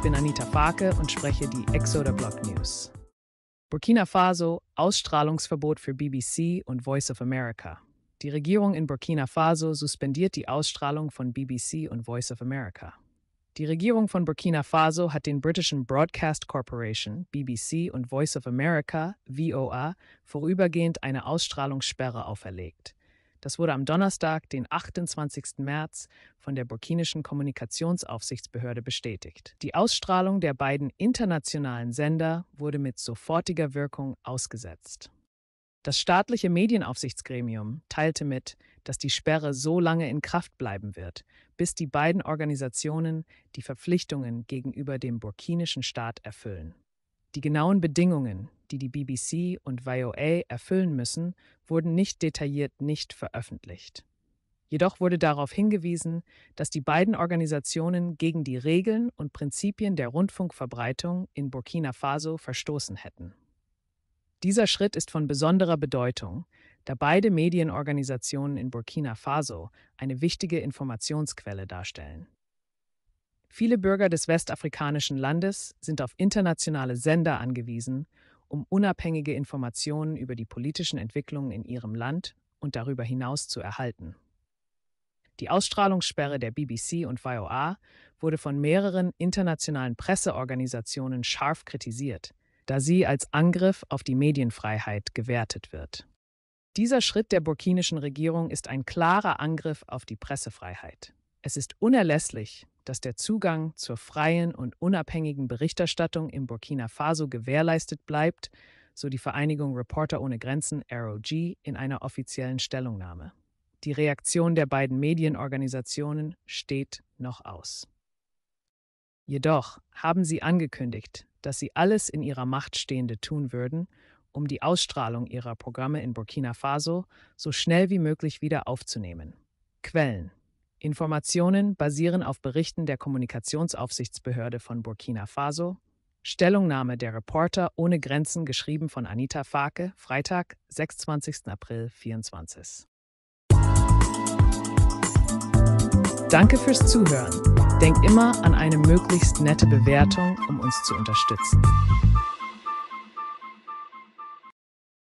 Ich bin Anita Farke und spreche die Exoda Block News. Burkina Faso, Ausstrahlungsverbot für BBC und Voice of America. Die Regierung in Burkina Faso suspendiert die Ausstrahlung von BBC und Voice of America. Die Regierung von Burkina Faso hat den britischen Broadcast Corporation, BBC und Voice of America, VOA, vorübergehend eine Ausstrahlungssperre auferlegt. Das wurde am Donnerstag, den 28. März, von der burkinischen Kommunikationsaufsichtsbehörde bestätigt. Die Ausstrahlung der beiden internationalen Sender wurde mit sofortiger Wirkung ausgesetzt. Das staatliche Medienaufsichtsgremium teilte mit, dass die Sperre so lange in Kraft bleiben wird, bis die beiden Organisationen die Verpflichtungen gegenüber dem burkinischen Staat erfüllen. Die genauen Bedingungen, die die BBC und VOA erfüllen müssen, wurden nicht detailliert nicht veröffentlicht. Jedoch wurde darauf hingewiesen, dass die beiden Organisationen gegen die Regeln und Prinzipien der Rundfunkverbreitung in Burkina Faso verstoßen hätten. Dieser Schritt ist von besonderer Bedeutung, da beide Medienorganisationen in Burkina Faso eine wichtige Informationsquelle darstellen. Viele Bürger des westafrikanischen Landes sind auf internationale Sender angewiesen um unabhängige Informationen über die politischen Entwicklungen in ihrem Land und darüber hinaus zu erhalten. Die Ausstrahlungssperre der BBC und VOA wurde von mehreren internationalen Presseorganisationen scharf kritisiert, da sie als Angriff auf die Medienfreiheit gewertet wird. Dieser Schritt der burkinischen Regierung ist ein klarer Angriff auf die Pressefreiheit. Es ist unerlässlich, dass der Zugang zur freien und unabhängigen Berichterstattung in Burkina Faso gewährleistet bleibt, so die Vereinigung Reporter ohne Grenzen ROG in einer offiziellen Stellungnahme. Die Reaktion der beiden Medienorganisationen steht noch aus. Jedoch haben sie angekündigt, dass sie alles in ihrer Macht Stehende tun würden, um die Ausstrahlung ihrer Programme in Burkina Faso so schnell wie möglich wieder aufzunehmen. Quellen Informationen basieren auf Berichten der Kommunikationsaufsichtsbehörde von Burkina Faso, Stellungnahme der Reporter ohne Grenzen, geschrieben von Anita Fake, Freitag, 26. April 24. Danke fürs Zuhören. Denk immer an eine möglichst nette Bewertung, um uns zu unterstützen.